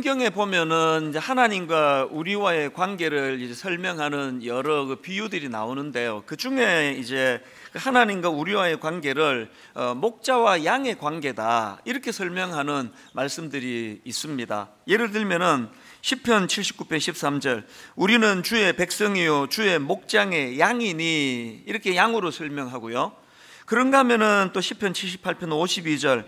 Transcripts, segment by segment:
성경에 보면은 이제 하나님과 우리와의 관계를 이제 설명하는 여러 그 비유들이 나오는데요. 그 중에 이제 그 하나님과 우리와의 관계를 어, 목자와 양의 관계다 이렇게 설명하는 말씀들이 있습니다. 예를 들면은 시편 79편 13절 우리는 주의 백성이요 주의 목장의 양이니 이렇게 양으로 설명하고요. 그런가 하면은 또 시편 78편 52절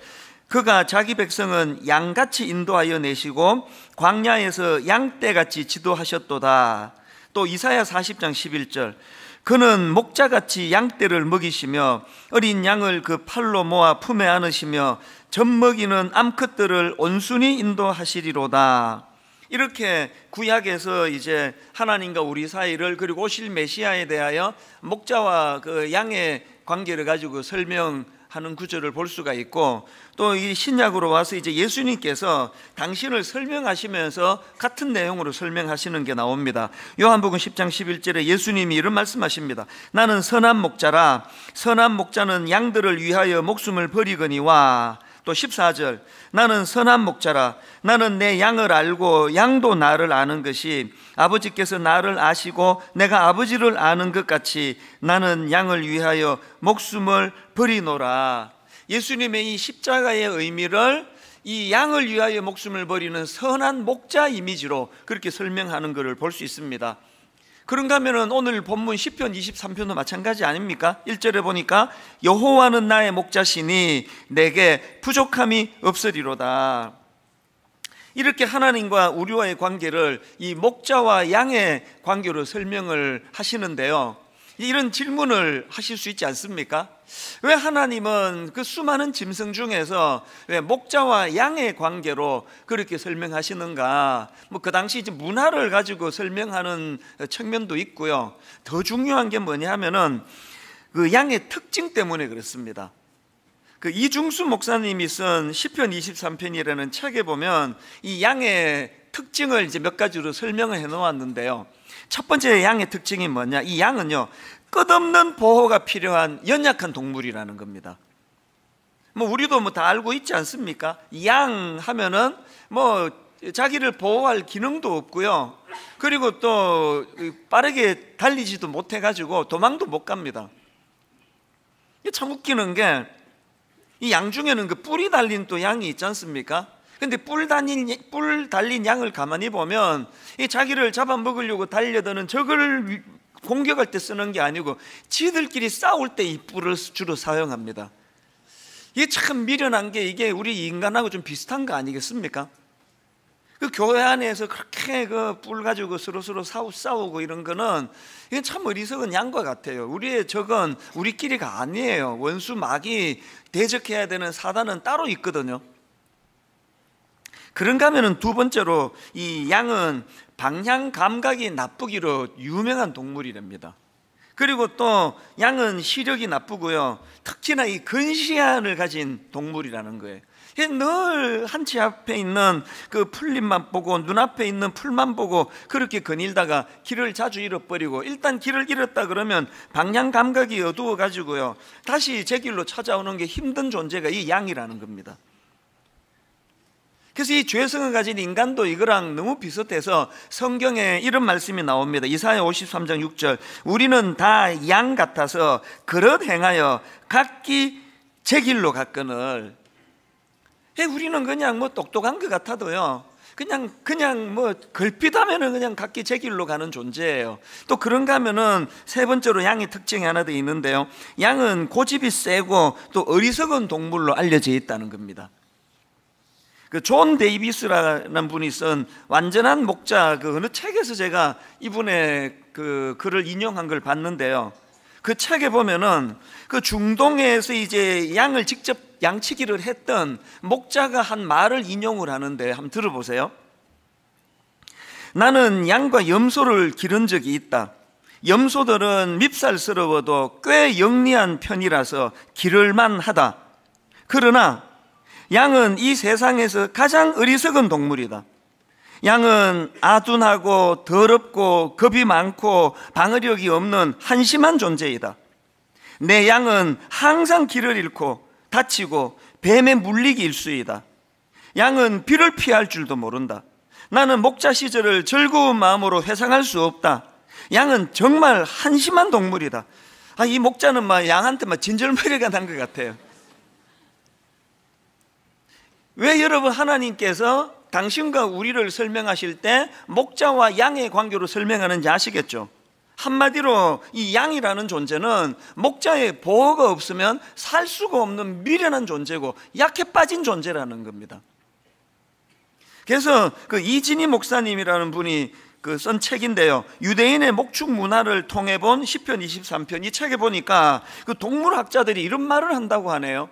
그가 자기 백성은 양같이 인도하여 내시고 광야에서 양떼같이 지도하셨도다. 또 이사야 40장 11절 그는 목자같이 양떼를 먹이시며 어린 양을 그 팔로 모아 품에 안으시며 젖먹이는 암컷들을 온순히 인도하시리로다. 이렇게 구약에서 이제 하나님과 우리 사이를 그리고 오실 메시아에 대하여 목자와 그 양의 관계를 가지고 설명 하는 구절을 볼 수가 있고 또 이 신약으로 와서 이제 예수님께서 당신을 설명하시면서 같은 내용으로 설명하시는 게 나옵니다. 요한복음 10장 11절에 예수님이 이런 말씀하십니다. 나는 선한 목자라 선한 목자는 양들을 위하여 목숨을 버리거니와 또 14절 나는 선한 목자라 나는 내 양을 알고 양도 나를 아는 것이 아버지께서 나를 아시고 내가 아버지를 아는 것 같이 나는 양을 위하여 목숨을 버리노라 예수님의 이 십자가의 의미를 이 양을 위하여 목숨을 버리는 선한 목자 이미지로 그렇게 설명하는 것을 볼 수 있습니다 그런가 하면은 오늘 본문 10편 23편도 마찬가지 아닙니까? 1절에 보니까 여호와는 나의 목자시니 내게 부족함이 없으리로다. 이렇게 하나님과 우리와의 관계를 이 목자와 양의 관계로 설명을 하시는데요. 이런 질문을 하실 수 있지 않습니까? 왜 하나님은 그 수많은 짐승 중에서 왜 목자와 양의 관계로 그렇게 설명하시는가? 뭐 그 당시 이제 문화를 가지고 설명하는 측면도 있고요. 더 중요한 게 뭐냐면은 그 양의 특징 때문에 그렇습니다. 그 이중수 목사님이 쓴 시편 23편이라는 책에 보면 이 양의 특징을 이제 몇 가지로 설명을 해 놓았는데요. 첫 번째 양의 특징이 뭐냐? 이 양은요, 끝없는 보호가 필요한 연약한 동물이라는 겁니다. 뭐 우리도 뭐 다 알고 있지 않습니까? 양 하면은 뭐 자기를 보호할 기능도 없고요. 그리고 또 빠르게 달리지도 못해 가지고 도망도 못 갑니다. 참 웃기는 게 이 양 중에는 그 뿔이 달린 또 양이 있지 않습니까? 근데 뿔 달린, 뿔 달린 양을 가만히 보면 이 자기를 잡아먹으려고 달려드는 적을 공격할 때 쓰는 게 아니고 지들끼리 싸울 때 이 뿔을 주로 사용합니다. 이게 참 미련한 게 이게 우리 인간하고 좀 비슷한 거 아니겠습니까? 그 교회 안에서 그렇게 그뿔 가지고 서로서로 서로 싸우고 이런 거는 이건 참 어리석은 양과 같아요. 우리의 적은 우리끼리가 아니에요. 원수 막이 대적해야 되는 사단은 따로 있거든요. 그런가 하면 두 번째로 이 양은 방향 감각이 나쁘기로 유명한 동물이랍니다. 그리고 또 양은 시력이 나쁘고요. 특히나 이 근시안을 가진 동물이라는 거예요. 늘 한치 앞에 있는 그 풀잎만 보고 눈앞에 있는 풀만 보고 그렇게 거닐다가 길을 자주 잃어버리고 일단 길을 잃었다 그러면 방향 감각이 어두워 가지고요. 다시 제 길로 찾아오는 게 힘든 존재가 이 양이라는 겁니다. 그래서 이 죄성을 가진 인간도 이거랑 너무 비슷해서 성경에 이런 말씀이 나옵니다. 이사야 53장 6절. 우리는 다 양 같아서 그릇 행하여 각기 제 길로 갔거늘. 예, 우리는 그냥 뭐 똑똑한 것 같아도요. 그냥 그냥 뭐 걸핏하면은 그냥 각기 제 길로 가는 존재예요. 또 그런가 하면은 세 번째로 양의 특징이 하나 더 있는데요. 양은 고집이 세고 또 어리석은 동물로 알려져 있다는 겁니다. 그존 데이비스라는 분이 쓴 완전한 목자 그 어느 책에서 제가 이분의 그 글을 인용한 걸 봤는데요. 그 책에 보면은 그 중동에서 이제 양을 직접 양치기를 했던 목자가 한 말을 인용을 하는데 한번 들어보세요. 나는 양과 염소를 기른 적이 있다. 염소들은 밉살스러워도 꽤 영리한 편이라서 기를만 하다. 그러나 양은 이 세상에서 가장 어리석은 동물이다. 양은 아둔하고 더럽고 겁이 많고 방어력이 없는 한심한 존재이다. 내 양은 항상 길을 잃고 다치고 뱀에 물리기 일수이다. 양은 비를 피할 줄도 모른다. 나는 목자 시절을 즐거운 마음으로 회상할 수 없다. 양은 정말 한심한 동물이다. 아, 이 목자는 막 양한테 막 진절머리가 난 것 같아요. 왜 여러분 하나님께서 당신과 우리를 설명하실 때 목자와 양의 관계로 설명하는지 아시겠죠? 한마디로 이 양이라는 존재는 목자의 보호가 없으면 살 수가 없는 미련한 존재고 약해 빠진 존재라는 겁니다. 그래서 그 이진희 목사님이라는 분이 그 쓴 책인데요. 유대인의 목축 문화를 통해 본 10편 23편 이 책에 보니까 그 동물학자들이 이런 말을 한다고 하네요.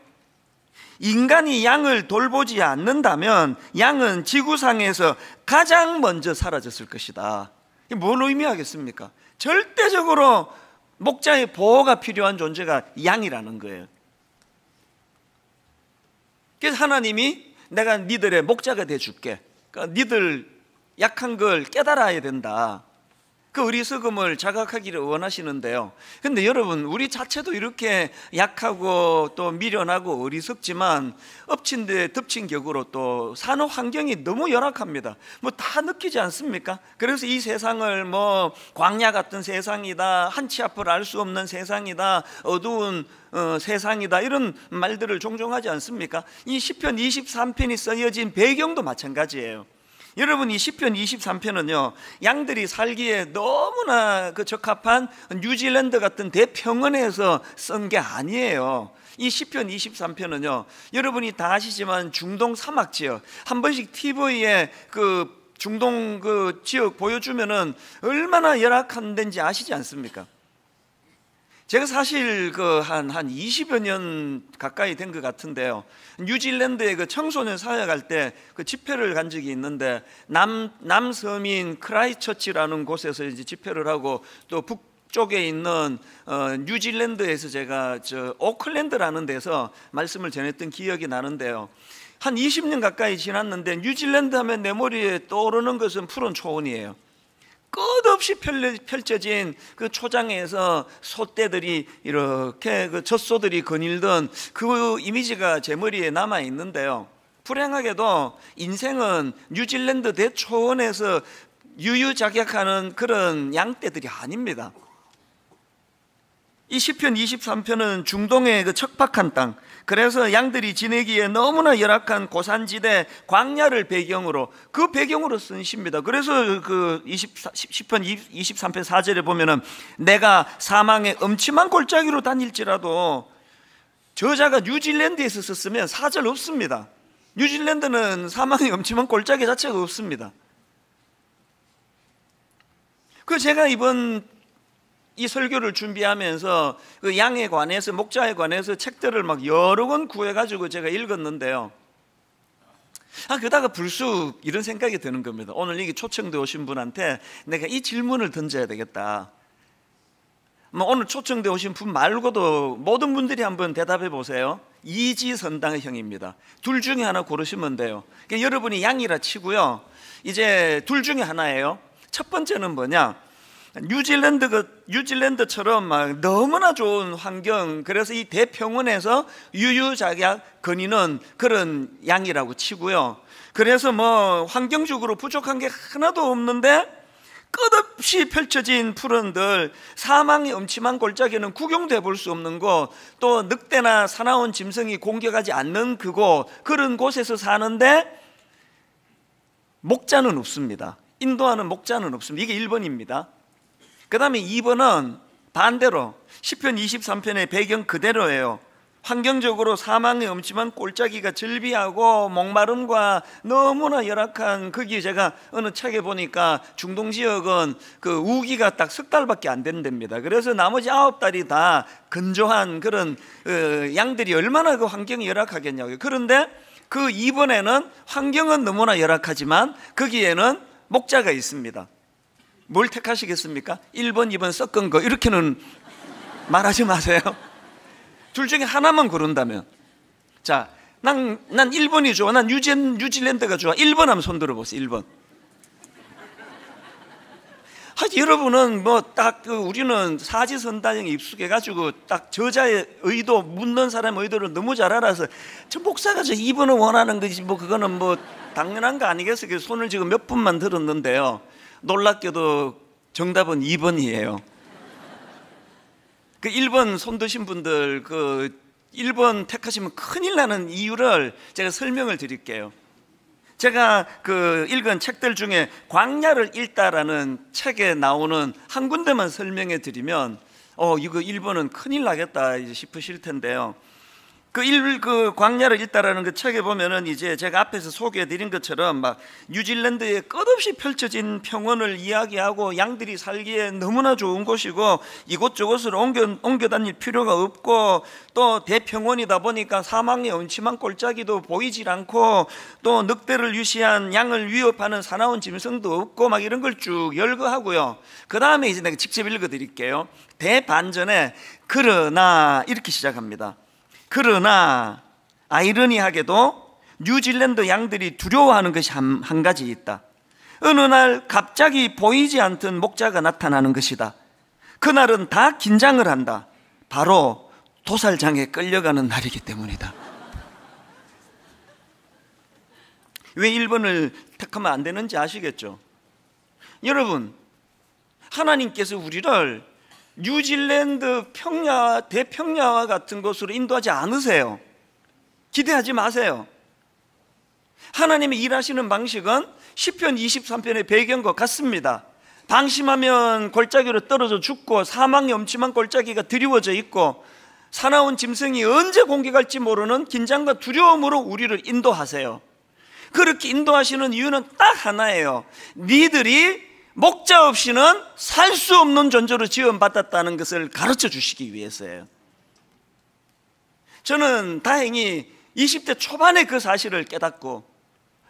인간이 양을 돌보지 않는다면 양은 지구상에서 가장 먼저 사라졌을 것이다. 이게 뭘 의미하겠습니까? 절대적으로 목자의 보호가 필요한 존재가 양이라는 거예요. 그래서 하나님이 내가 니들의 목자가 돼 줄게. 그러니까 니들 약한 걸 깨달아야 된다. 그 의리석음을 자각하기를 원하시는데요. 근데 여러분 우리 자체도 이렇게 약하고 또 미련하고 의리석지만 엎친 데 덮친 격으로 또 산업 환경이 너무 열악합니다. 뭐 다 느끼지 않습니까? 그래서 이 세상을 뭐 광야 같은 세상이다, 한치 앞을 알 수 없는 세상이다, 어두운 어, 세상이다 이런 말들을 종종 하지 않습니까? 이1 0편 23편이 쓰여진 배경도 마찬가지예요. 여러분 이1 0편 23편은요 양들이 살기에 너무나 그 적합한 뉴질랜드 같은 대평원에서 쓴 게 아니에요 이1 0편 23편은요 여러분이 다 아시지만 중동 사막 지역 한 번씩 TV에 그 중동 그 지역 보여주면은 얼마나 열악한 데인지 아시지 않습니까? 제가 사실 그 한 한 20여 년 가까이 된 것 같은데요. 뉴질랜드에 그 청소년 사역할 때그 집회를 간 적이 있는데 남 남섬인 크라이처치라는 곳에서 이제 집회를 하고 또 북쪽에 있는 어, 뉴질랜드에서 제가 저 오클랜드라는 데서 말씀을 전했던 기억이 나는데요. 한 20년 가까이 지났는데 뉴질랜드 하면 내 머리에 떠오르는 것은 푸른 초원이에요. 끝없이 펼쳐진 그 초장에서 소떼들이 이렇게 그 젖소들이 거닐던 그 이미지가 제 머리에 남아 있는데요. 불행하게도 인생은 뉴질랜드 대초원에서 유유자격하는 그런 양떼들이 아닙니다. 이 시편 23편은 중동의 그 척박한 땅, 그래서 양들이 지내기에 너무나 열악한 고산지대 광야를 배경으로 그 배경으로 쓴 시입니다. 그래서 그2 0편 23편 4절에 보면은 내가 사망의 음침한 골짜기로 다닐지라도 저자가 뉴질랜드에서 썼으면 4절 없습니다. 뉴질랜드는 사망의 음침한 골짜기 자체가 없습니다. 그 제가 이번 이 설교를 준비하면서 그 양에 관해서 목자에 관해서 책들을 막 여러 권 구해가지고 제가 읽었는데요. 아 그다가 불쑥 이런 생각이 드는 겁니다. 오늘 이게 초청되어 오신 분한테 내가 이 질문을 던져야 되겠다. 뭐 오늘 초청되어 오신 분 말고도 모든 분들이 한번 대답해 보세요. 이지선당의 형입니다. 둘 중에 하나 고르시면 돼요. 그러니까 여러분이 양이라 치고요. 이제 둘 중에 하나예요. 첫 번째는 뭐냐? 뉴질랜드 그 뉴질랜드처럼 막 너무나 좋은 환경 그래서 이 대평원에서 유유자약 거니는 그런 양이라고 치고요. 그래서 뭐 환경적으로 부족한 게 하나도 없는데 끝없이 펼쳐진 푸른들 사망이 음침한 골짜기는 구경도 해볼 수 없는 곳 또 늑대나 사나운 짐승이 공격하지 않는 그곳 그런 곳에서 사는데 목자는 없습니다 인도하는 목자는 없습니다 이게 1번입니다 그 다음에 2번은 반대로 10편 23편의 배경 그대로예요. 환경적으로 사망이 엄지만 꼴짜기가 즐비하고 목마름과 너무나 열악한 거기 제가 어느 책에 보니까 중동 지역은 그 우기가 딱 석 달밖에 안 된답니다. 그래서 나머지 아홉 달이 다 건조한 그런 어, 양들이 얼마나 그 환경이 열악하겠냐고요. 그런데 그 이번에는 환경은 너무나 열악하지만 거기에는 목자가 있습니다. 뭘 택하시겠습니까? 1번, 2번 섞은 거 이렇게는 말하지 마세요. 둘 중에 하나만 고른다면 자, 난, 난 1번이 좋아. 난 뉴지, 뉴질랜드가 좋아. 1번 하면 손 들어보세요. 1번. 하, 여러분은 뭐딱 그 우리는 사지선다형에 익숙해가지고 딱 저자의 의도, 묻는 사람의 의도를 너무 잘 알아서 저 목사가 저 2번을 원하는 거지 뭐 그거는 뭐 당연한 거 아니겠어요. 손을 지금 몇 분만 들었는데요. 놀랍게도 정답은 2번이에요. 그 1번 손 드신 분들 그 1번 택하시면 큰일 나는 이유를 제가 설명을 드릴게요. 제가 그 읽은 책들 중에 광야를 읽다라는 책에 나오는 한 군데만 설명해 드리면 어 이거 1번은 큰일 나겠다 싶으실 텐데요. 그 일, 그 광야를 잇다라는그 책에 보면은 이제 제가 앞에서 소개해 드린 것처럼 막뉴질랜드에 끝없이 펼쳐진 평원을 이야기하고 양들이 살기에 너무나 좋은 곳이고 이곳저곳을 옮겨, 옮겨 다닐 필요가 없고 또 대평원이다 보니까 사망의 음침한 골짜기도 보이질 않고 또 늑대를 유시한 양을 위협하는 사나운 짐승도 없고 막 이런 걸 쭉 열거하고요. 그 다음에 이제 내가 직접 읽어 드릴게요. 대반전에 그러나 이렇게 시작합니다. 그러나 아이러니하게도 뉴질랜드 양들이 두려워하는 것이 한, 한 가지 있다. 어느 날 갑자기 보이지 않던 목자가 나타나는 것이다. 그날은 다 긴장을 한다. 바로 도살장에 끌려가는 날이기 때문이다. 왜 1번을 택하면 안 되는지 아시겠죠? 여러분, 하나님께서 우리를 뉴질랜드 평야 대평야와 같은 곳으로 인도하지 않으세요. 기대하지 마세요. 하나님이 일하시는 방식은 10편 23편의 배경과 같습니다. 방심하면 골짜기로 떨어져 죽고 사망의 엄침한 골짜기가 드리워져 있고 사나운 짐승이 언제 공격할지 모르는 긴장과 두려움으로 우리를 인도하세요. 그렇게 인도하시는 이유는 딱 하나예요. 니들이 목자 없이는 살 수 없는 존재로 지원받았다는 것을 가르쳐 주시기 위해서예요. 저는 다행히 20대 초반에 그 사실을 깨닫고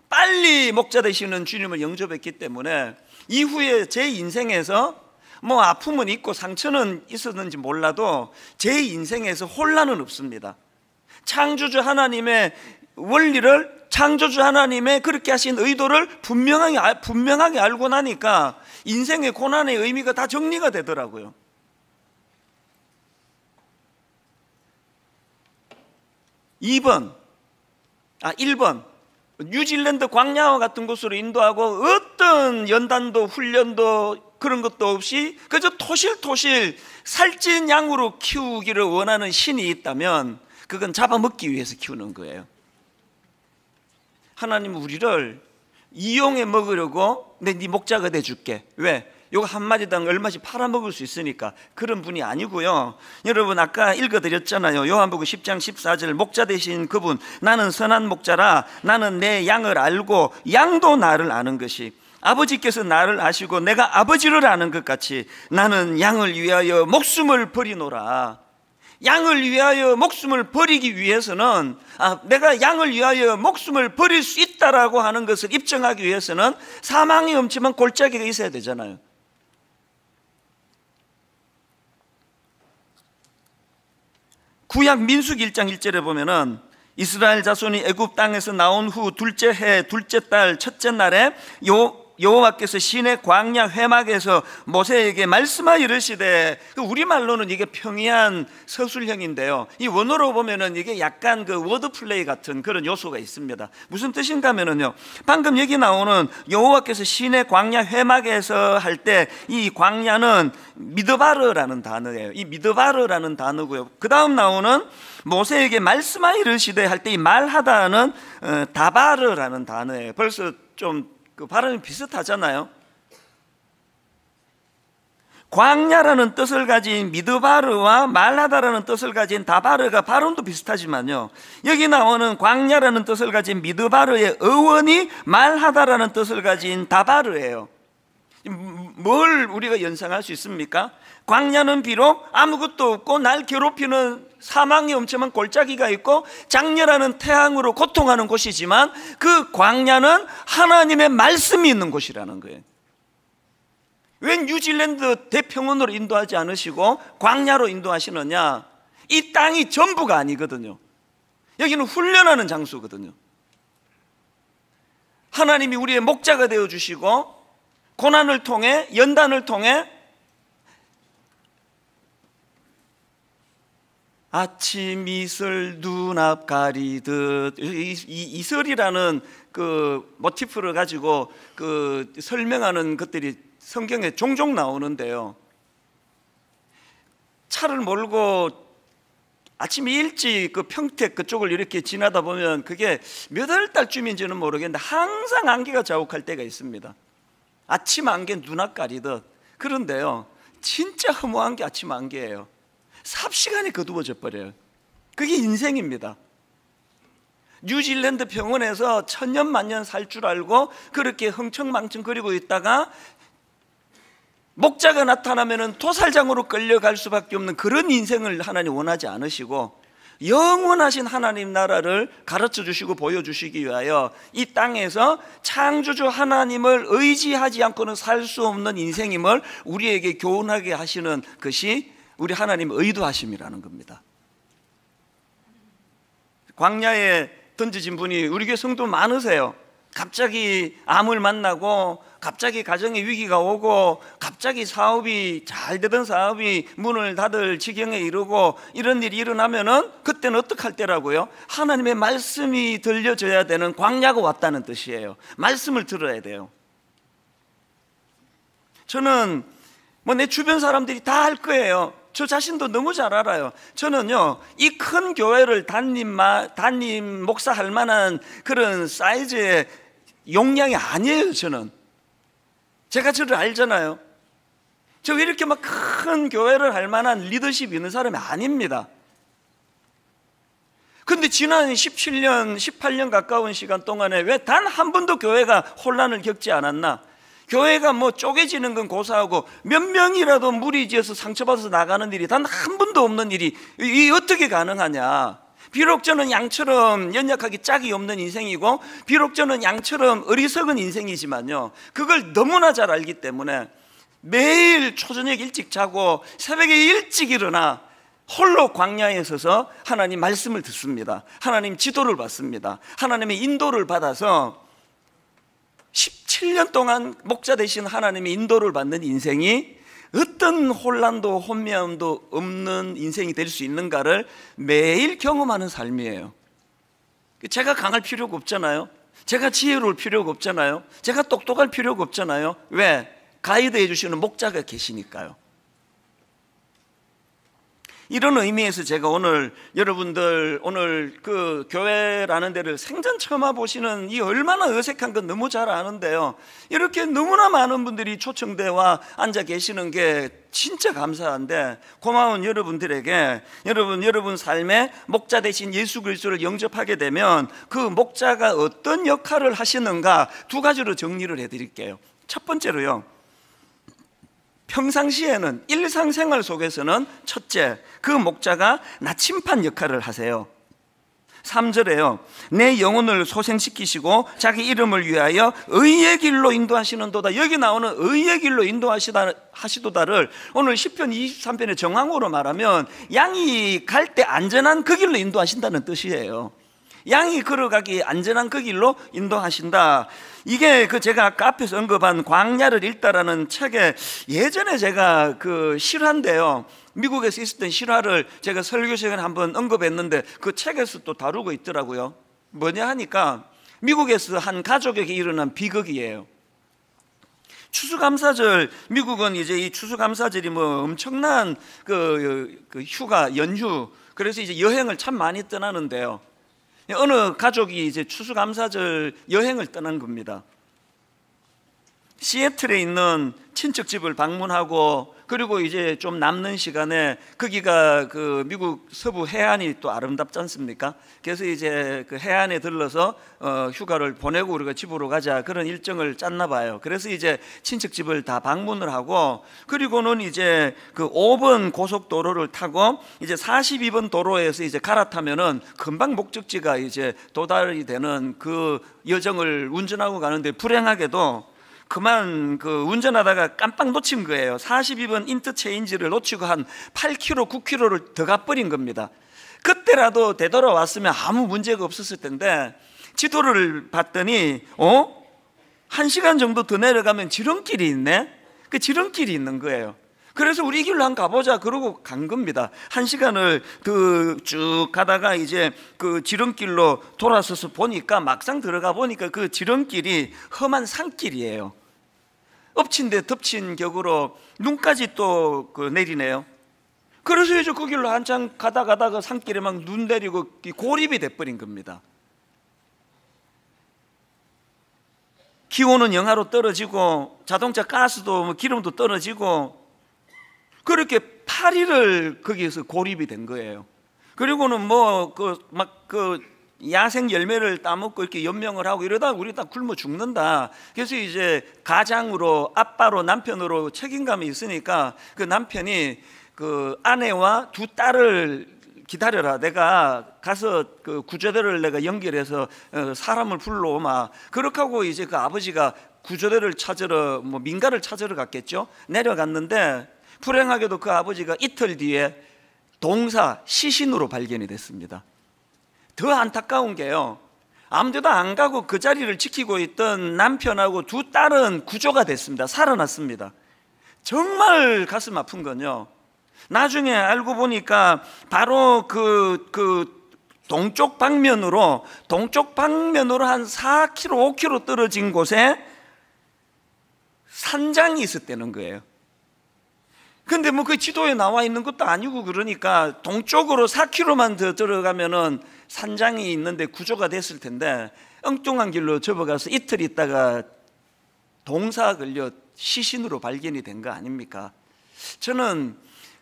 빨리 목자 되시는 주님을 영접했기 때문에 이후에 제 인생에서 뭐 아픔은 있고 상처는 있었는지 몰라도 제 인생에서 혼란은 없습니다. 창조주 하나님의 원리를 창조주 하나님의 그렇게 하신 의도를 분명하게, 분명하게 알고 나니까 인생의 고난의 의미가 다 정리가 되더라고요. 2번 아, 1번. 뉴질랜드 광야와 같은 곳으로 인도하고 어떤 연단도 훈련도 그런 것도 없이 그저 토실토실 살찐 양으로 키우기를 원하는 신이 있다면 그건 잡아먹기 위해서 키우는 거예요. 하나님 우리를 이용해 먹으려고 내 네 목자가 돼 줄게. 왜? 요거 한마디당 얼마씩 팔아먹을 수 있으니까 그런 분이 아니고요. 여러분 아까 읽어드렸잖아요. 요한복음 10장 14절 목자 되신 그분 나는 선한 목자라 나는 내 양을 알고 양도 나를 아는 것이 아버지께서 나를 아시고 내가 아버지를 아는 것 같이 나는 양을 위하여 목숨을 버리노라. 양을 위하여 목숨을 버리기 위해서는 아, 내가 양을 위하여 목숨을 버릴 수 있다라고 하는 것을 입증하기 위해서는 사망이 엄치면 골짜기가 있어야 되잖아요. 구약 민숙 1장 1절에 보면은 이스라엘 자손이 애굽 땅에서 나온 후 둘째 해 둘째 달 첫째 날에 요 여호와께서 신의 광야 회막에서 모세에게 말씀하여 이르시되 그 우리 말로는 이게 평이한 서술형인데요. 이 원어로 보면은 이게 약간 그 워드 플레이 같은 그런 요소가 있습니다. 무슨 뜻인가면은요. 하 방금 여기 나오는 여호와께서 신의 광야 회막에서 할 때 이 광야는 미드바르라는 단어예요. 이 미드바르라는 단어고요. 그 다음 나오는 모세에게 말씀하여 이르시되 할 때 이 말하다는 어, 다바르라는 단어예요. 벌써 좀그 발음이 비슷하잖아요. 광야라는 뜻을 가진 미드바르와 말라다라는 뜻을 가진 다바르가 발음도 비슷하지만요. 여기 나오는 광야라는 뜻을 가진 미드바르의 어원이 말하다라는 뜻을 가진 다바르예요. 음, 뭘 우리가 연상할 수 있습니까? 광야는 비록 아무것도 없고 날 괴롭히는 사망의 엄청한 골짜기가 있고 장렬하는 태양으로 고통하는 곳이지만 그 광야는 하나님의 말씀이 있는 곳이라는 거예요. 왜 뉴질랜드 대평원으로 인도하지 않으시고 광야로 인도하시느냐? 이 땅이 전부가 아니거든요. 여기는 훈련하는 장소거든요. 하나님이 우리의 목자가 되어 주시고 고난을 통해 연단을 통해 아침 이슬 눈앞 가리듯 이, 이, 이슬이라는 그 모티프를 가지고 그 설명하는 것들이 성경에 종종 나오는데요. 차를 몰고 아침 일찍 그 평택 그쪽을 이렇게 지나다 보면 그게 몇 월 달쯤인지는 모르겠는데 항상 안개가 자욱할 때가 있습니다. 아침 안개 눈앞 가리듯 그런데요. 진짜 허무한 게 아침 안개예요. 삽시간에 거두어져 버려요. 그게 인생입니다. 뉴질랜드 병원에서 천년 만년 살 줄 알고 그렇게 흥청망청 그리고 있다가 목자가 나타나면 도살장으로 끌려갈 수밖에 없는 그런 인생을 하나님 원하지 않으시고 영원하신 하나님 나라를 가르쳐 주시고 보여주시기 위하여 이 땅에서 창조주 하나님을 의지하지 않고는 살 수 없는 인생임을 우리에게 교훈하게 하시는 것이 우리 하나님 의도하심이라는 겁니다. 광야에 던지진 분이 우리 교회 성도 많으세요. 갑자기 암을 만나고 갑자기 가정에 위기가 오고 갑자기 사업이 잘 되던 사업이 문을 닫을 지경에 이르고 이런 일이 일어나면은 그때는 어떡할 때라고요? 하나님의 말씀이 들려져야 되는 광야가 왔다는 뜻이에요. 말씀을 들어야 돼요. 저는 뭐 내 주변 사람들이 다 할 거예요. 저 자신도 너무 잘 알아요. 저는요, 이 큰 교회를 담임, 담임 목사할 만한 그런 사이즈의 용량이 아니에요, 저는. 제가 저를 알잖아요. 저 이렇게 막 큰 교회를 할 만한 리더십 있는 사람이 아닙니다. 근데 지난 17년, 18년 가까운 시간 동안에 왜 단 한 번도 교회가 혼란을 겪지 않았나? 교회가 뭐 쪼개지는 건 고사하고 몇 명이라도 무리지어서 상처받아서 나가는 일이 단 한 번도 없는 일이 이 어떻게 가능하냐? 비록 저는 양처럼 연약하게 짝이 없는 인생이고 비록 저는 양처럼 어리석은 인생이지만요. 그걸 너무나 잘 알기 때문에 매일 초저녁 일찍 자고 새벽에 일찍 일어나 홀로 광야에 서서 하나님 말씀을 듣습니다. 하나님 지도를 받습니다. 하나님의 인도를 받아서 7년 동안 목자 되신 하나님의 인도를 받는 인생이 어떤 혼란도 혼미함도 없는 인생이 될 수 있는가를 매일 경험하는 삶이에요. 제가 강할 필요가 없잖아요. 제가 지혜로울 필요가 없잖아요. 제가 똑똑할 필요가 없잖아요. 왜? 가이드 해주시는 목자가 계시니까요. 이런 의미에서 제가 오늘 여러분들 오늘 그 교회라는 데를 생전 처음 와보시는 이 얼마나 어색한 건 너무 잘 아는데요. 이렇게 너무나 많은 분들이 초청대와 앉아 계시는 게 진짜 감사한데 고마운 여러분들에게 여러분 여러분 삶에 목자 대신 예수 그리스도를 영접하게 되면 그 목자가 어떤 역할을 하시는가 두 가지로 정리를 해드릴게요. 첫 번째로요. 평상시에는 일상생활 속에서는 첫째 그 목자가 나침판 역할을 하세요. 3절에요. 내 영혼을 소생시키시고 자기 이름을 위하여 의의 길로 인도하시는도다. 여기 나오는 의의 길로 인도하시도다를 오늘 시편 23편의 정황으로 말하면 양이 갈 때 안전한 그 길로 인도하신다는 뜻이에요. 양이 걸어가기 안전한 그 길로 인도하신다. 이게 그 제가 아까 앞에서 언급한 광야를 읽다라는 책에 예전에 제가 그 실화인데요. 미국에서 있었던 실화를 제가 설교 시간에 한번 언급했는데 그 책에서 또 다루고 있더라고요. 뭐냐 하니까 미국에서 한 가족에게 일어난 비극이에요. 추수감사절 미국은 이제 이 추수감사절이 뭐 엄청난 그, 그 휴가 연휴 그래서 이제 여행을 참 많이 떠나는데요. 어느 가족이 이제 추수감사절 여행을 떠난 겁니다. 시애틀에 있는 친척 집을 방문하고 그리고 이제 좀 남는 시간에 거기가 그 미국 서부 해안이 또 아름답지 않습니까? 그래서 이제 그 해안에 들러서 어, 휴가를 보내고 우리가 집으로 가자 그런 일정을 짰나 봐요. 그래서 이제 친척 집을 다 방문을 하고 그리고는 이제 그 5번 고속도로를 타고 이제 42번 도로에서 이제 갈아타면은 금방 목적지가 이제 도달이 되는 그 여정을 운전하고 가는데 불행하게도 그만 그 운전하다가 깜빡 놓친 거예요. 42번 인트체인지를 놓치고 한 8km, 9km를 더 가버린 겁니다. 그때라도 되돌아왔으면 아무 문제가 없었을 텐데 지도를 봤더니 어? 한 시간 정도 더 내려가면 지름길이 있네? 그 지름길이 있는 거예요. 그래서 우리 길로 한 가보자 그러고 간 겁니다. 한 시간을 그쭉 가다가 이제 그 지름길로 돌아서서 보니까 막상 들어가 보니까 그 지름길이 험한 산길이에요. 엎친 데 덮친 격으로 눈까지 또 그 내리네요. 그래서 이제 그 길로 한참 가다 가다 가 산길에 막 눈 내리고 고립이 돼버린 겁니다. 기온은 영하로 떨어지고 자동차 가스도 뭐 기름도 떨어지고 그렇게 8일을 거기에서 고립이 된 거예요. 그리고는 뭐그막그 야생 열매를 따먹고 이렇게 연명을 하고 이러다 우리 다 굶어 죽는다. 그래서 이제 가장으로 아빠로 남편으로 책임감이 있으니까 그 남편이 그 아내와 두 딸을 기다려라. 내가 가서 그 구조대를 내가 연결해서 어, 사람을 불러오마. 그렇게 하고 이제 그 아버지가 구조대를 찾으러 뭐 민가를 찾으러 갔겠죠. 내려갔는데 불행하게도 그 아버지가 이틀 뒤에 동사 시신으로 발견이 됐습니다. 더 안타까운 게요. 아무데도 안 가고 그 자리를 지키고 있던 남편하고 두 딸은 구조가 됐습니다. 살아났습니다. 정말 가슴 아픈 건요. 나중에 알고 보니까 바로 그, 그 동쪽 방면으로, 동쪽 방면으로 한 4km, 5km 떨어진 곳에 산장이 있었다는 거예요. 근데 뭐 그 지도에 나와 있는 것도 아니고 그러니까 동쪽으로 4km만 더 들어가면은 산장이 있는데 구조가 됐을 텐데 엉뚱한 길로 접어가서 이틀 있다가 동사 걸려 시신으로 발견이 된 거 아닙니까? 저는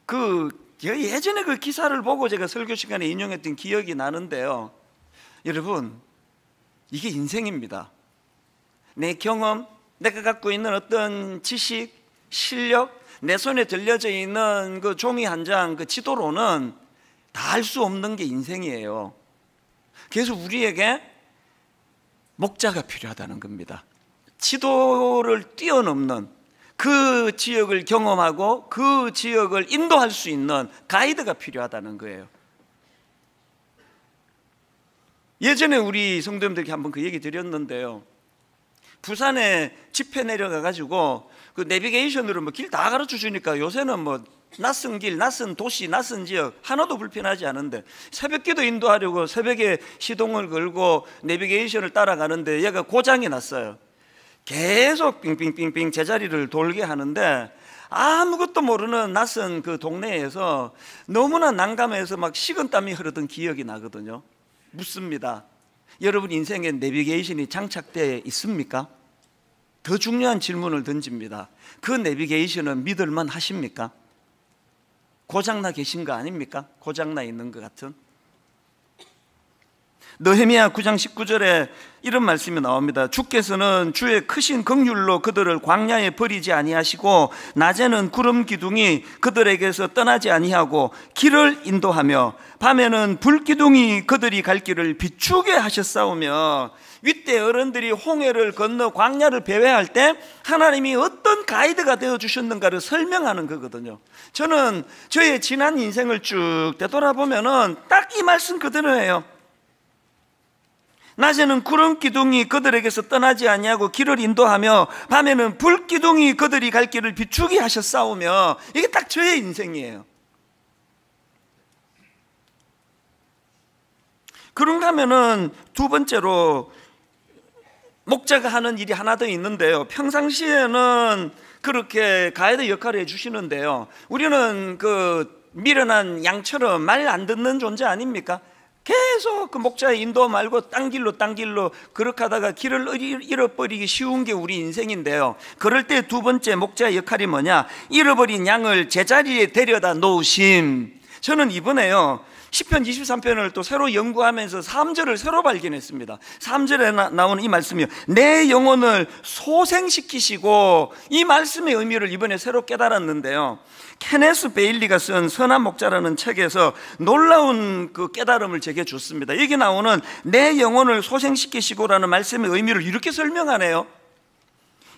그 예전에 그 기사를 보고 제가 설교 시간에 인용했던 기억이 나는데요. 여러분, 이게 인생입니다. 내 경험, 내가 갖고 있는 어떤 지식, 실력, 내 손에 들려져 있는 그 종이 한 장, 그 지도로는 다알수 없는 게 인생이에요. 그래서 우리에게 목자가 필요하다는 겁니다. 지도를 뛰어넘는 그 지역을 경험하고 그 지역을 인도할 수 있는 가이드가 필요하다는 거예요. 예전에 우리 성도님들께 한번 그 얘기 드렸는데요. 부산에 집회 내려가 가지고 그 내비게이션으로 뭐 길 다 가르쳐 주니까 요새는 뭐 낯선 길, 낯선 도시, 낯선 지역 하나도 불편하지 않은데 새벽기도 인도하려고 새벽에 시동을 걸고 내비게이션을 따라가는데 얘가 고장이 났어요. 계속 빙빙빙빙 제자리를 돌게 하는데 아무것도 모르는 낯선 그 동네에서 너무나 난감해서 막 식은땀이 흐르던 기억이 나거든요. 묻습니다. 여러분 인생에 내비게이션이 장착되어 있습니까? 더 중요한 질문을 던집니다. 그 내비게이션은 믿을만 하십니까? 고장나 계신 거 아닙니까? 고장나 있는 것 같은 느헤미야 9장 19절에 이런 말씀이 나옵니다. 주께서는 주의 크신 긍휼로 그들을 광야에 버리지 아니하시고 낮에는 구름 기둥이 그들에게서 떠나지 아니하고 길을 인도하며 밤에는 불 기둥이 그들이 갈 길을 비추게 하셨사오며 윗대 어른들이 홍해를 건너 광야를 배회할 때 하나님이 어떤 가이드가 되어 주셨는가를 설명하는 거거든요. 저는 저의 지난 인생을 쭉 되돌아보면은 딱 이 말씀 그대로예요. 낮에는 구름 기둥이 그들에게서 떠나지 아니하고 길을 인도하며 밤에는 불 기둥이 그들이 갈 길을 비추게 하셨사오며 이게 딱 저의 인생이에요. 그런가 하면은 두 번째로 목자가 하는 일이 하나 더 있는데요. 평상시에는 그렇게 가이드 역할을 해주시는데요. 우리는 그 미련한 양처럼 말 안 듣는 존재 아닙니까? 계속 그 목자의 인도 말고 딴 길로 딴 길로 그렇게 하다가 길을 잃어버리기 쉬운 게 우리 인생인데요. 그럴 때 두 번째 목자의 역할이 뭐냐? 잃어버린 양을 제자리에 데려다 놓으심. 저는 이번에요. 10편 23편을 또 새로 연구하면서 3절을 새로 발견했습니다. 3절에 나, 나오는 이 말씀이요. 내 영혼을 소생시키시고 이 말씀의 의미를 이번에 새로 깨달았는데요. 케네스 베일리가 쓴 선한 목자라는 책에서 놀라운 그 깨달음을 제게 줬습니다. 여기 나오는 내 영혼을 소생시키시고라는 말씀의 의미를 이렇게 설명하네요.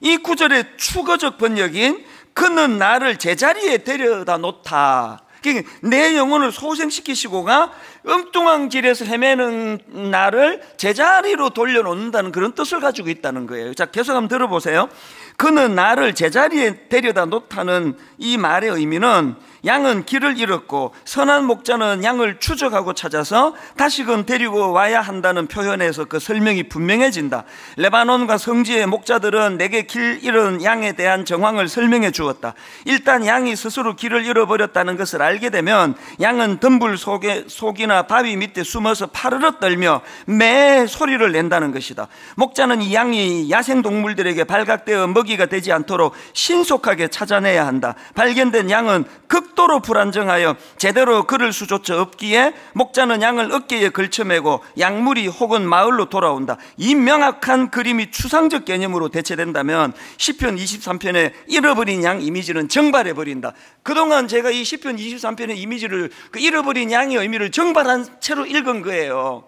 이 구절의 추가적 번역인 그는 나를 제자리에 데려다 놓다. 그 내 영혼을 소생시키시고가 엉뚱한 길에서 헤매는 나를 제자리로 돌려놓는다는 그런 뜻을 가지고 있다는 거예요. 자, 계속 한번 들어보세요. 그는 나를 제자리에 데려다 놓다는 이 말의 의미는 양은 길을 잃었고 선한 목자는 양을 추적하고 찾아서 다시금 데리고 와야 한다는 표현에서 그 설명이 분명해진다. 레바논과 성지의 목자들은 내게 길 잃은 양에 대한 정황을 설명해 주었다. 일단 양이 스스로 길을 잃어버렸다는 것을 알게 되면 양은 덤불 속에, 속이나 바위 밑에 숨어서 파르르 떨며 매 소리를 낸다는 것이다. 목자는 이 양이 야생동물들에게 발각되어 먹이가 되지 않도록 신속하게 찾아내야 한다. 발견된 양은 극 극도로 불안정하여 제대로 그을 수조차 없기에 목자는 양을 어깨에 걸쳐매고 약물이 혹은 마을로 돌아온다. 이 명확한 그림이 추상적 개념으로 대체된다면 시편 23편의 잃어버린 양 이미지는 정발해 버린다. 그동안 제가 이 시편 23편의 이미지를 그 잃어버린 양의 의미를 정발한 채로 읽은 거예요.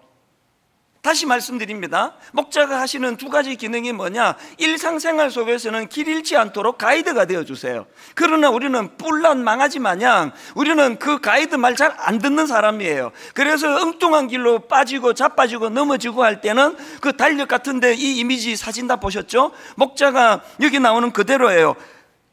다시 말씀드립니다. 목자가 하시는 두 가지 기능이 뭐냐? 일상생활 속에서는 길 잃지 않도록 가이드가 되어 주세요. 그러나 우리는 뿔난 망하지 마냥 우리는 그 가이드 말 잘 안 듣는 사람이에요. 그래서 엉뚱한 길로 빠지고 자빠지고 넘어지고 할 때는 그 달력 같은데 이 이미지 사진 다 보셨죠? 목자가 여기 나오는 그대로예요.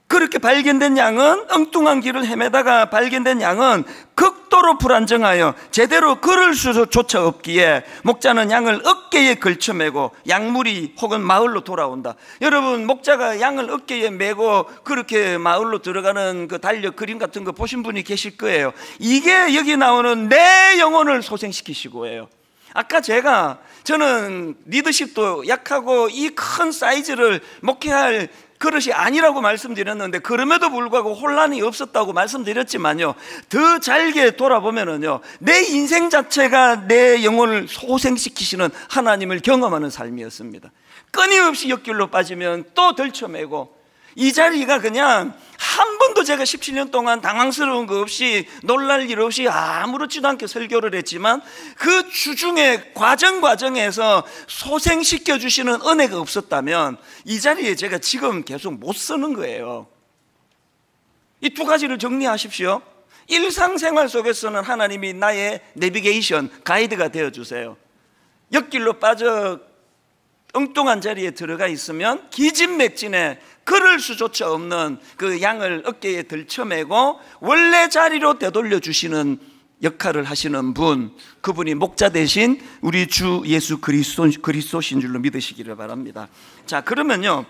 그렇게 발견된 양은 엉뚱한 길을 헤매다가 발견된 양은 극도로 불안정하여 제대로 걸을 수조차 없기에 목자는 양을 어깨에 걸쳐매고 양물이 혹은 마을로 돌아온다. 여러분 목자가 양을 어깨에 메고 그렇게 마을로 들어가는 그 달력 그림 같은 거 보신 분이 계실 거예요. 이게 여기 나오는 내 영혼을 소생시키시고예요. 아까 제가 저는 리더십도 약하고 이 큰 사이즈를 목회할 그릇이 아니라고 말씀드렸는데 그럼에도 불구하고 혼란이 없었다고 말씀드렸지만요. 더 잘게 돌아보면은요. 내 인생 자체가 내 영혼을 소생시키시는 하나님을 경험하는 삶이었습니다. 끊임없이 역길로 빠지면 또 들쳐매고 이 자리가 그냥 한 번도 제가 17년 동안 당황스러운 거 없이 놀랄 일 없이 아무렇지도 않게 설교를 했지만 그주중의 과정 과정에서 소생시켜 주시는 은혜가 없었다면 이 자리에 제가 지금 계속 못 서는 거예요. 이 두 가지를 정리하십시오. 일상생활 속에서는 하나님이 나의 내비게이션 가이드가 되어 주세요. 옆길로 빠져 엉뚱한 자리에 들어가 있으면 기진맥진에 그럴 수조차 없는 그 양을 어깨에 들쳐매고 원래 자리로 되돌려 주시는 역할을 하시는 분, 그분이 목자 대신 우리 주 예수 그리스도, 그리스도신 줄로 믿으시기를 바랍니다. 자, 그러면요.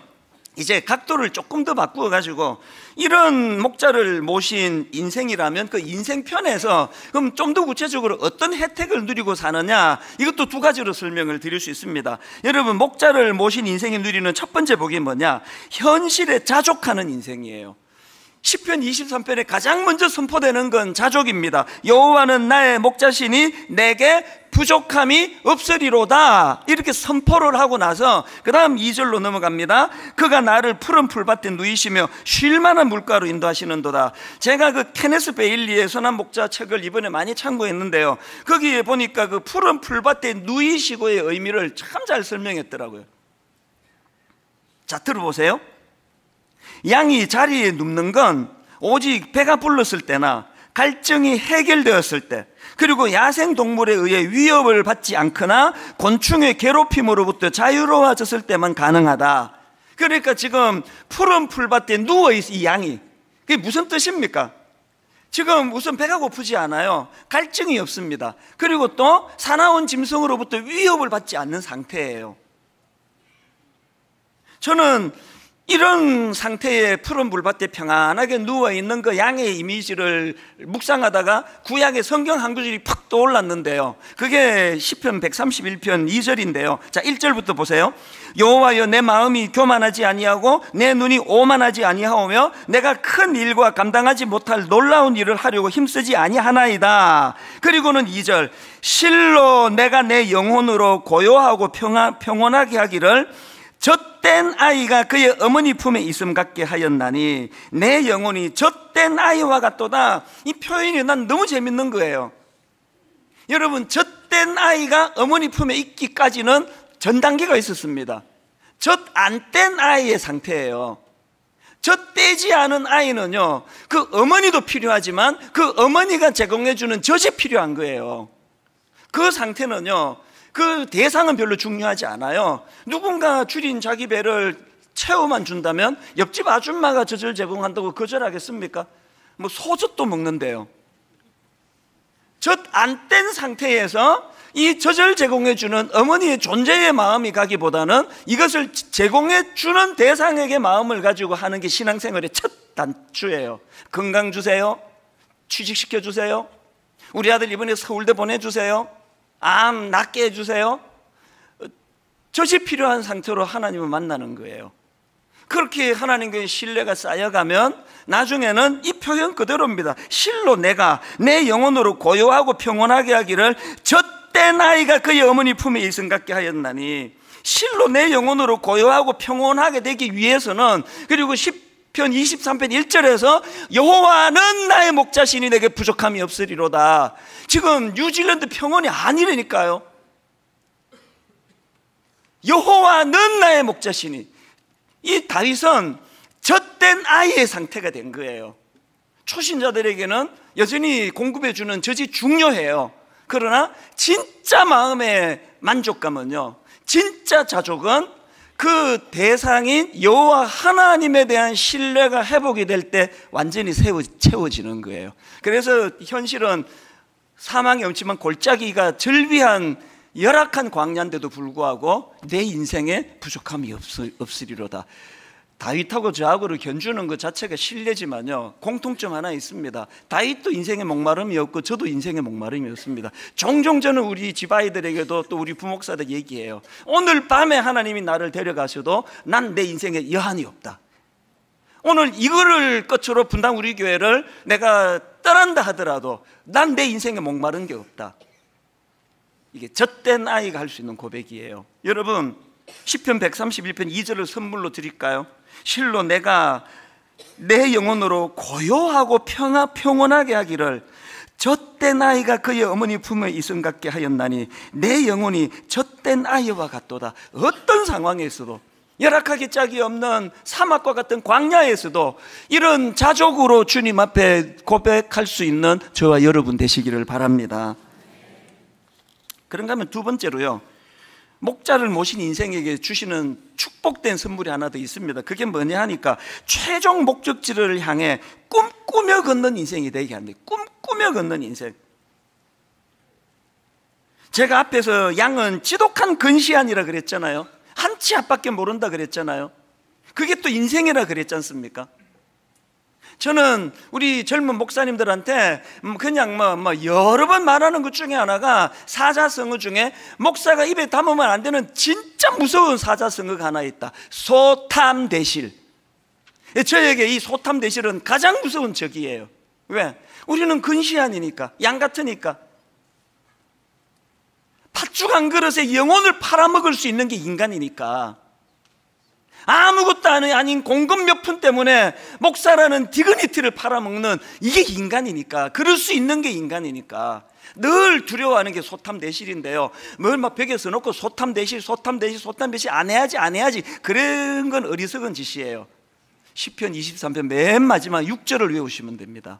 이제 각도를 조금 더 바꾸어 가지고 이런 목자를 모신 인생이라면 그 인생편에서 그럼 좀 더 구체적으로 어떤 혜택을 누리고 사느냐 이것도 두 가지로 설명을 드릴 수 있습니다. 여러분 목자를 모신 인생이 누리는 첫 번째 복이 뭐냐? 현실에 자족하는 인생이에요. 10편 23편에 가장 먼저 선포되는 건 자족입니다. 여호와는 나의 목자시니 내게 부족함이 없으리로다. 이렇게 선포를 하고 나서 그 다음 2절로 넘어갑니다. 그가 나를 푸른 풀밭에 누이시며 쉴만한 물가로 인도하시는도다. 제가 그 케네스 베일리의 선한 목자 책을 이번에 많이 참고했는데요. 거기에 보니까 그 푸른 풀밭에 누이시고의 의미를 참 잘 설명했더라고요. 자, 들어보세요. 양이 자리에 눕는 건 오직 배가 불렀을 때나 갈증이 해결되었을 때 그리고 야생 동물에 의해 위협을 받지 않거나 곤충의 괴롭힘으로부터 자유로워졌을 때만 가능하다. 그러니까 지금 푸른 풀밭에 누워 있이 양이 그게 무슨 뜻입니까? 지금 우선 배가 고프지 않아요. 갈증이 없습니다. 그리고 또 사나운 짐승으로부터 위협을 받지 않는 상태예요. 저는 이런 상태에 푸른 불밭에 평안하게 누워있는 그 양의 이미지를 묵상하다가 구약의 성경 한 구절이 팍 떠올랐는데요 그게 10편 131편 2절인데요 자 1절부터 보세요 여호와여 내 마음이 교만하지 아니하고 내 눈이 오만하지 아니하오며 내가 큰 일과 감당하지 못할 놀라운 일을 하려고 힘쓰지 아니하나이다 그리고는 2절 실로 내가 내 영혼으로 고요하고 평화, 평온하게 하기를 젖된 아이가 그의 어머니 품에 있음 같게 하였나니 내 영혼이 젖된 아이와 같도다 이 표현이 난 너무 재밌는 거예요 여러분 젖된 아이가 어머니 품에 있기까지는 전 단계가 있었습니다 젖 안 뗀 아이의 상태예요 젖 떼지 않은 아이는요 그 어머니도 필요하지만 그 어머니가 제공해주는 젖이 필요한 거예요 그 상태는요 그 대상은 별로 중요하지 않아요. 누군가 줄인 자기 배를 채우만 준다면 옆집 아줌마가 젖을 제공한다고 거절하겠습니까? 뭐 소젖도 먹는데요. 젖 안 뗀 상태에서 이 젖을 제공해 주는 어머니의 존재의 마음이 가기보다는 이것을 제공해 주는 대상에게 마음을 가지고 하는 게 신앙생활의 첫 단추예요. 건강 주세요. 취직시켜 주세요. 우리 아들 이번에 서울대 보내주세요. 암 낫게 해주세요. 젖이 필요한 상태로 하나님을 만나는 거예요. 그렇게 하나님과 신뢰가 쌓여가면 나중에는 이 표현 그대로입니다. 실로 내가 내 영혼으로 고요하고 평온하게 하기를 저 때 나이가 그의 어머니 품에 일승같게 하였나니 실로 내 영혼으로 고요하고 평온하게 되기 위해서는 그리고 10편 23편 1절에서 여호와는 나의 목자신이 내게 부족함이 없으리로다. 지금 뉴질랜드 평원이 아니라니까요. 여호와는 나의 목자신이이 다윗은 젖된 아이의 상태가 된 거예요. 초신자들에게는 여전히 공급해 주는 젖이 중요해요. 그러나 진짜 마음의 만족감은요. 진짜 자족은 그 대상인 여호와 하나님에 대한 신뢰가 회복이 될 때 완전히 세워, 채워지는 거예요. 그래서 현실은 사망이 없지만 골짜기가 절비한 열악한 광야인데도 불구하고 내 인생에 부족함이 없으, 없으리로다. 다윗하고 저하고를 견주는 것 자체가 실례지만요 공통점 하나 있습니다 다윗도 인생의 목마름이었고 저도 인생의 목마름이었습니다 종종 저는 우리 집아이들에게도 또 우리 부목사들 얘기해요 오늘 밤에 하나님이 나를 데려가셔도 난 내 인생에 여한이 없다 오늘 이거를 끝으로 분당 우리 교회를 내가 떠난다 하더라도 난 내 인생에 목마른 게 없다 이게 젖된 아이가 할 수 있는 고백이에요 여러분 10편 131편 2절을 선물로 드릴까요? 실로 내가 내 영혼으로 고요하고 평화, 평온하게 하기를 젖된 아이가 그의 어머니 품에 이성 같게 하였나니 내 영혼이 젖된 아이와 같도다 어떤 상황에서도 열악하게 짝이 없는 사막과 같은 광야에서도 이런 자족으로 주님 앞에 고백할 수 있는 저와 여러분 되시기를 바랍니다 그런가 하면 두 번째로요 목자를 모신 인생에게 주시는 축복된 선물이 하나 더 있습니다. 그게 뭐냐 하니까 최종 목적지를 향해 꿈꾸며 걷는 인생이 되게 합니 꿈꾸며 걷는 인생. 제가 앞에서 양은 지독한 근시안이라 그랬잖아요. 한 치 앞밖에 모른다 그랬잖아요. 그게 또 인생이라 그랬지 않습니까? 저는 우리 젊은 목사님들한테 음, 그냥 뭐, 뭐 여러 번 말하는 것 중에 하나가 사자성어 중에 목사가 입에 담으면 안 되는 진짜 무서운 사자성어가 하나 있다. 소탐대실. 예, 저에게 이 소탐대실은 가장 무서운 적이에요. 왜? 우리는 근시안이니까, 양 같으니까. 팥죽 한 그릇에 영혼을 팔아먹을 수 있는 게 인간이니까. 아무것도 아닌 공급 몇 푼 때문에 목사라는 디그니티를 팔아먹는 이게 인간이니까 그럴 수 있는 게 인간이니까 늘 두려워하는 게 소탐대실인데요 뭘 막 벽에 서놓고 소탐대실 소탐대실 소탐대실 안 해야지 안 해야지 그런 건 어리석은 짓이에요 10편 23편 맨 마지막 6절을 외우시면 됩니다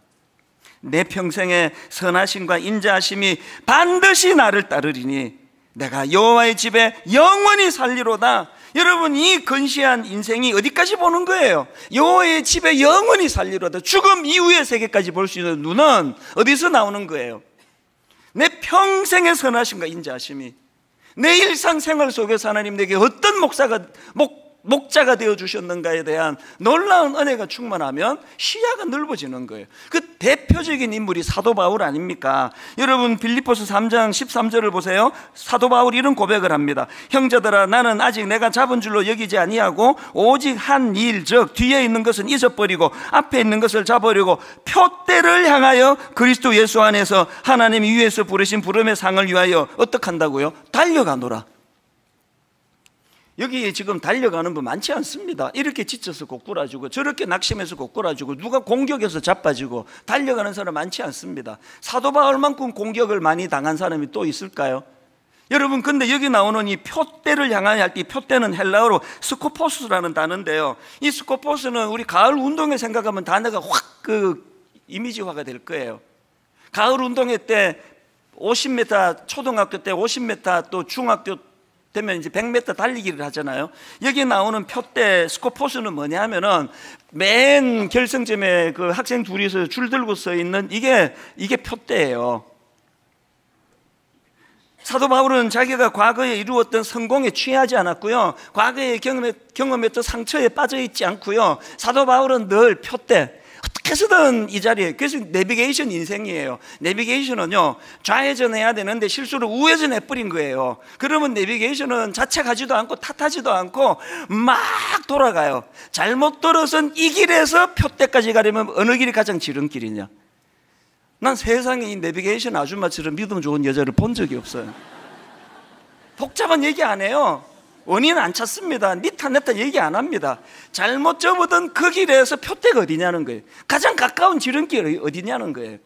내 평생에 선하심과 인자하심이 반드시 나를 따르리니 내가 여호와의 집에 영원히 살리로다 여러분 이 근시한 인생이 어디까지 보는 거예요? 여호와의 집에 영원히 살리로다 죽음 이후의 세계까지 볼 수 있는 눈은 어디서 나오는 거예요? 내 평생의 선하심과 인자하심이 내 일상생활 속에서 하나님 내게 어떤 목사가 목 목자가 되어 주셨는가에 대한 놀라운 은혜가 충만하면 시야가 넓어지는 거예요. 그 대표적인 인물이 사도 바울 아닙니까? 여러분 빌립보서 3장 13절을 보세요. 사도 바울이 런 고백을 합니다. 형제들아 나는 아직 내가 잡은 줄로 여기지 아니하고 오직 한 일 즉 뒤에 있는 것은 잊어버리고 앞에 있는 것을 잡으려고 표대를 향하여 그리스도 예수 안에서 하나님 위에서 부르신 부름의 상을 위하여 어떡한다고요? 달려가노라. 여기에 지금 달려가는 분 많지 않습니다. 이렇게 지쳐서 고꾸라지고 저렇게 낙심해서 고꾸라지고 누가 공격해서 자빠지고 달려가는 사람 많지 않습니다. 사도 바울만큼 공격을 많이 당한 사람이 또 있을까요? 여러분 근데 여기 나오는 이 표대를 향하여 할 때 표대는 헬라어로 스코포스라는 단어인데요. 이 스코포스는 우리 가을 운동에 생각하면 단어가 확 그 이미지화가 될 거예요. 가을 운동회 때 50m 초등학교 때 50m 또 중학교 되면 이제 100m 달리기를 하잖아요. 여기 나오는 표대 스코포스는 뭐냐 하면은 맨 결승점에 그 학생 둘이서 줄 들고 서 있는 이게 이게 표대예요. 사도 바울은 자기가 과거에 이루었던 성공에 취하지 않았고요. 과거에 경험했, 던 상처에 빠져 있지 않고요. 사도 바울은 늘 표대 어떻게이 자리에 그래서 내비게이션 인생이에요. 내비게이션은요 좌회전해야 되는데 실수로 우회전해 버린 거예요. 그러면 내비게이션은 자체가지도 않고 탓하지도 않고 막 돌아가요. 잘못 들어선 이 길에서 표때까지 가려면 어느 길이 가장 지름길이냐? 난 세상에 이 내비게이션 아줌마처럼 믿음 좋은 여자를 본 적이 없어요. 복잡한 얘기 안 해요. 원인 안 찾습니다. 니타 네타 얘기 안 합니다. 잘못 접어든 그 길에서 표대 어디냐는 거예요. 가장 가까운 지름길 어디냐는 거예요.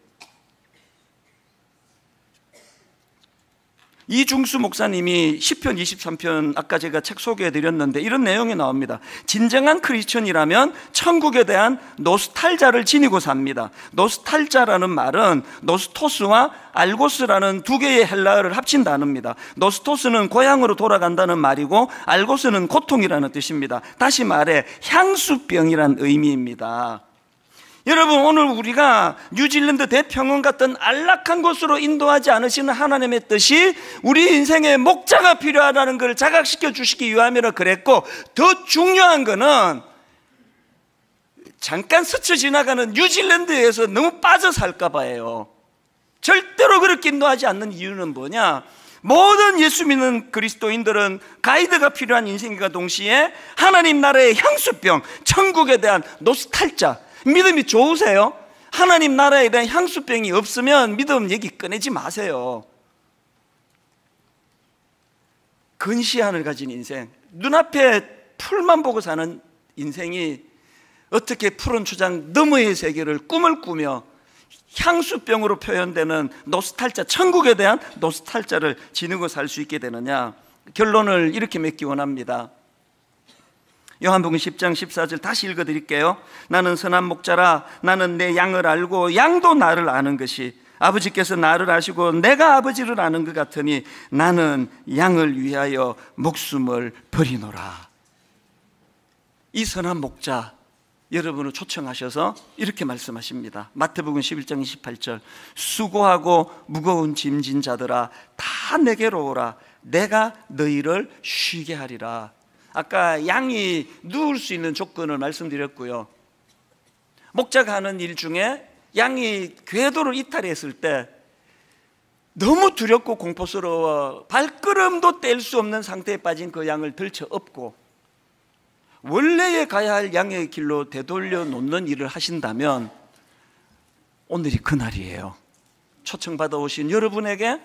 이중수 목사님이 10편 23편 아까 제가 책 소개해 드렸는데 이런 내용이 나옵니다. 진정한 크리스천이라면 천국에 대한 노스탈자를 지니고 삽니다. 노스탈자라는 말은 노스토스와 알고스라는 두 개의 헬라어를 합친 단어입니다. 노스토스는 고향으로 돌아간다는 말이고 알고스는 고통이라는 뜻입니다. 다시 말해 향수병이란 의미입니다. 여러분 오늘 우리가 뉴질랜드 대평원 같은 안락한 곳으로 인도하지 않으시는 하나님의 뜻이 우리 인생의 목자가 필요하다는 것을 자각시켜 주시기 위함이라 그랬고 더 중요한 것은 잠깐 스쳐 지나가는 뉴질랜드에서 너무 빠져 살까 봐요. 절대로 그렇게 인도하지 않는 이유는 뭐냐? 모든 예수 믿는 그리스도인들은 가이드가 필요한 인생과 동시에 하나님 나라의 향수병, 천국에 대한 노스탈자, 믿음이 좋으세요? 하나님 나라에 대한 향수병이 없으면 믿음 얘기 꺼내지 마세요. 근시안을 가진 인생, 눈앞에 풀만 보고 사는 인생이 어떻게 푸른 초장 너머의 세계를 꿈을 꾸며 향수병으로 표현되는 노스탈자, 천국에 대한 노스탈자를 지니고 살 수 있게 되느냐. 결론을 이렇게 맺기 원합니다. 요한복음 10장 14절 다시 읽어 드릴게요. 나는 선한 목자라 나는 내 양을 알고 양도 나를 아는 것이 아버지께서 나를 아시고 내가 아버지를 아는 것 같으니 나는 양을 위하여 목숨을 버리노라. 이 선한 목자 여러분을 초청하셔서 이렇게 말씀하십니다. 마태복음 11장 28절. 수고하고 무거운 짐진 자들아 다 내게로 오라. 내가 너희를 쉬게 하리라. 아까 양이 누울 수 있는 조건을 말씀드렸고요. 목자가는 일 중에 양이 궤도를 이탈했을 때 너무 두렵고 공포스러워 발걸음도 뗄 수 없는 상태에 빠진 그 양을 들쳐 업고 원래에 가야 할 양의 길로 되돌려 놓는 일을 하신다면 오늘이 그날이에요. 초청받아 오신 여러분에게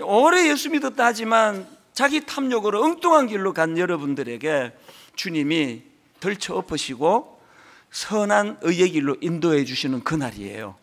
오래 예수 믿었다 하지만 자기 탐욕으로 엉뚱한 길로 간 여러분들에게 주님이 들쳐 엎으시고 선한 의의 길로 인도해 주시는 그날이에요.